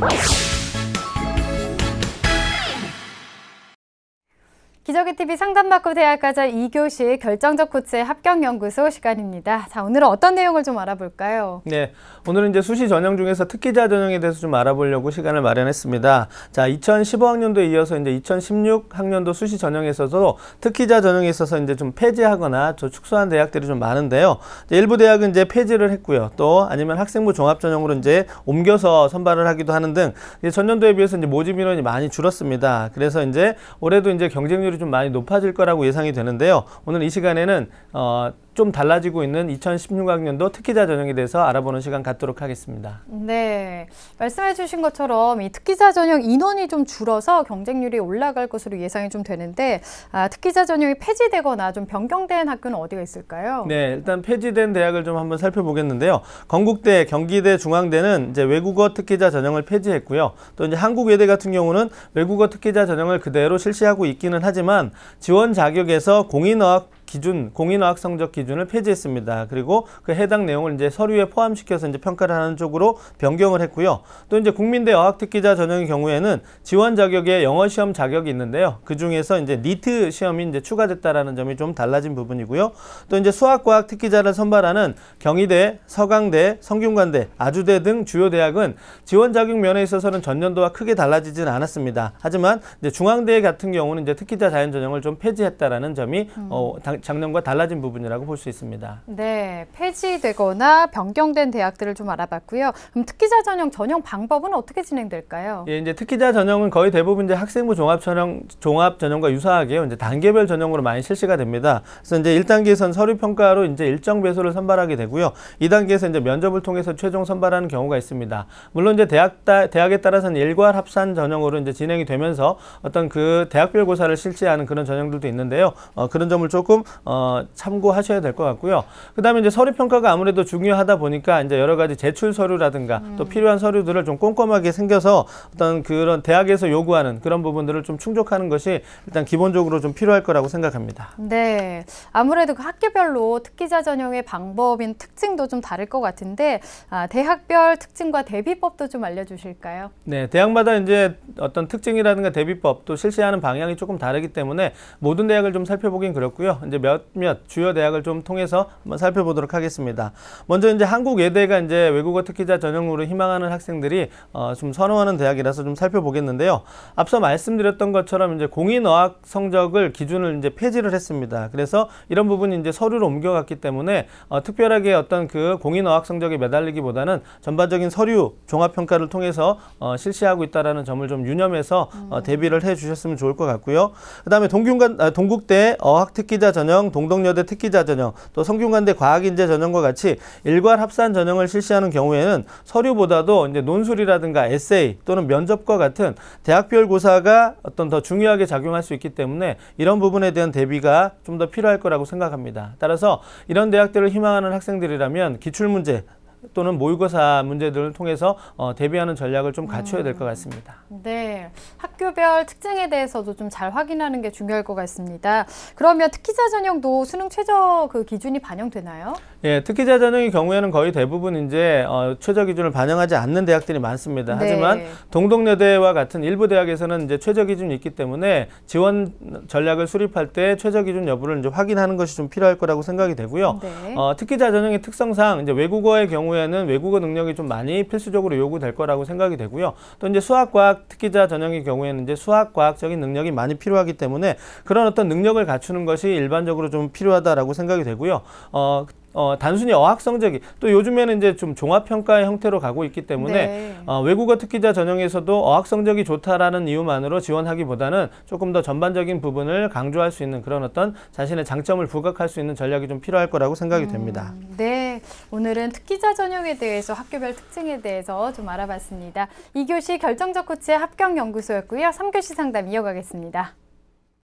Wait. 기적의 TV 상담받고 대학가자 2교시 결정적 코치의 합격 연구소 시간입니다. 자, 오늘은 어떤 내용을 좀 알아볼까요? 네, 오늘은 이제 수시 전형 중에서 특기자 전형에 대해서 좀 알아보려고 시간을 마련했습니다. 자, 2015학년도에 이어서 이제 2016학년도 수시 전형에서도 특기자 전형에 있어서 이제 좀 폐지하거나 저 축소한 대학들이 좀 많은데요. 일부 대학은 이제 폐지를 했고요. 또 아니면 학생부 종합 전형으로 이제 옮겨서 선발을 하기도 하는 등 전년도에 비해서 이제 모집 인원이 많이 줄었습니다. 그래서 이제 올해도 이제 경쟁률이 확률이 좀 많이 높아질 거라고 예상이 되는데요. 오늘 이 시간에는 어, 좀 달라지고 있는 2016학년도 특기자 전형에 대해서 알아보는 시간 갖도록 하겠습니다. 네, 말씀해 주신 것처럼 이 특기자 전형 인원이 좀 줄어서 경쟁률이 올라갈 것으로 예상이 좀 되는데 아, 특기자 전형이 폐지되거나 좀 변경된 학교는 어디가 있을까요? 네, 일단 폐지된 대학을 좀 한번 살펴보겠는데요. 건국대, 경기대, 중앙대는 이제 외국어 특기자 전형을 폐지했고요. 또 이제 한국외대 같은 경우는 외국어 특기자 전형을 그대로 실시하고 있기는 하지만 지원 자격에서 공인어학 기준 공인화학 성적 기준을 폐지했습니다. 그리고 그 해당 내용을 이제 서류에 포함시켜서 이제 평가를 하는 쪽으로 변경을 했고요. 또 이제 국민대 어학특기자 전형의 경우에는 지원 자격에 영어 시험 자격이 있는데요. 그 중에서 이제 니트 시험이 이제 추가됐다라는 점이 좀 달라진 부분이고요. 또 이제 수학과학 특기자를 선발하는 경희대, 서강대, 성균관대, 아주대 등 주요 대학은 지원 자격 면에 있어서는 전년도와 크게 달라지진 않았습니다. 하지만 이제 중앙대 같은 경우는 이제 특기자 자연 전형을 좀 폐지했다라는 점이 음. 어, 당, 작년과 달라진 부분이라고 볼 수 있습니다. 네, 폐지되거나 변경된 대학들을 좀 알아봤고요. 그럼 특기자 전형 전형 방법은 어떻게 진행될까요? 예, 이제 특기자 전형은 거의 대부분 이제 학생부 종합 전형 종합 전형과 유사하게요. 이제 단계별 전형으로 많이 실시가 됩니다. 그래서 이제 1단계에선 서류 평가로 이제 일정 배수를 선발하게 되고요. 2단계에서 이제 면접을 통해서 최종 선발하는 경우가 있습니다. 물론 이제 대학 따, 대학에 따라서는 일괄 합산 전형으로 이제 진행이 되면서 어떤 그 대학별 고사를 실시하는 그런 전형들도 있는데요. 어, 그런 점을 조금 어, 참고하셔야 될 것 같고요. 그 다음에 이제 서류 평가가 아무래도 중요하다 보니까 이제 여러 가지 제출 서류라든가 음. 또 필요한 서류들을 좀 꼼꼼하게 생겨서 어떤 그런 대학에서 요구하는 그런 부분들을 좀 충족하는 것이 일단 기본적으로 좀 필요할 거라고 생각합니다. 네. 아무래도 그 학교별로 특기자 전형의 방법인 특징도 좀 다를 것 같은데 아, 대학별 특징과 대비법도 좀 알려주실까요? 네. 대학마다 이제 어떤 특징이라든가 대비법 또 실시하는 방향이 조금 다르기 때문에 모든 대학을 좀 살펴보긴 그렇고요. 이제 이제 몇몇 주요 대학을 좀 통해서 한번 살펴보도록 하겠습니다. 먼저 이제 한국 외대가 이제 외국어 특기자 전형으로 희망하는 학생들이 어, 좀 선호하는 대학이라서 좀 살펴보겠는데요. 앞서 말씀드렸던 것처럼 이제 공인어학 성적을 기준을 이제 폐지를 했습니다. 그래서 이런 부분이 이제 서류로 옮겨갔기 때문에 어, 특별하게 어떤 그 공인어학 성적에 매달리기보다는 전반적인 서류 종합평가를 통해서 어, 실시하고 있다라는 점을 좀 유념해서 어, 음. 대비를 해주셨으면 좋을 것 같고요. 그다음에 동균관, 아, 동국대 어학특기자 전형 전형, 동덕여대 특기자 전형, 또 성균관대 과학인재 전형과 같이 일괄 합산 전형을 실시하는 경우에는 서류보다도 이제 논술이라든가 에세이 또는 면접과 같은 대학별 고사가 어떤 더 중요하게 작용할 수 있기 때문에 이런 부분에 대한 대비가 좀 더 필요할 거라고 생각합니다. 따라서 이런 대학들을 희망하는 학생들이라면 기출문제 또는 모의고사 문제들을 통해서 어, 대비하는 전략을 좀 갖춰야 될것 음. 같습니다. 네, 학교별 특징에 대해서도 좀 잘 확인하는 게 중요할 것 같습니다. 그러면 특기자 전형도 수능 최저 그 기준이 반영되나요? 예, 특기자 전형의 경우에는 거의 대부분 이제 어, 최저 기준을 반영하지 않는 대학들이 많습니다. 네. 하지만 동덕여대와 같은 일부 대학에서는 이제 최저 기준이 있기 때문에 지원 전략을 수립할 때 최저 기준 여부를 이제 확인하는 것이 좀 필요할 거라고 생각이 되고요. 네. 어, 특기자 전형의 특성상 이제 외국어의 경우 경우에는 외국어 능력이 좀 많이 필수적으로 요구될 거라고 생각이 되고요. 또 이제 수학과학 특기자 전형의 경우에는 이제 수학과학적인 능력이 많이 필요하기 때문에 그런 어떤 능력을 갖추는 것이 일반적으로 좀 필요하다라고 생각이 되고요. 어, 어, 단순히 어학 성적이 또 요즘에는 이제 좀 종합평가의 형태로 가고 있기 때문에 네. 어, 외국어 특기자 전형에서도 어학 성적이 좋다라는 이유만으로 지원하기보다는 조금 더 전반적인 부분을 강조할 수 있는 그런 어떤 자신의 장점을 부각할 수 있는 전략이 좀 필요할 거라고 생각이 음, 됩니다. 네. 오늘은 특기자 전형에 대해서 학교별 특징에 대해서 좀 알아봤습니다. 이교시 결정적 코치의 합격연구소였고요. 삼교시 상담 이어가겠습니다.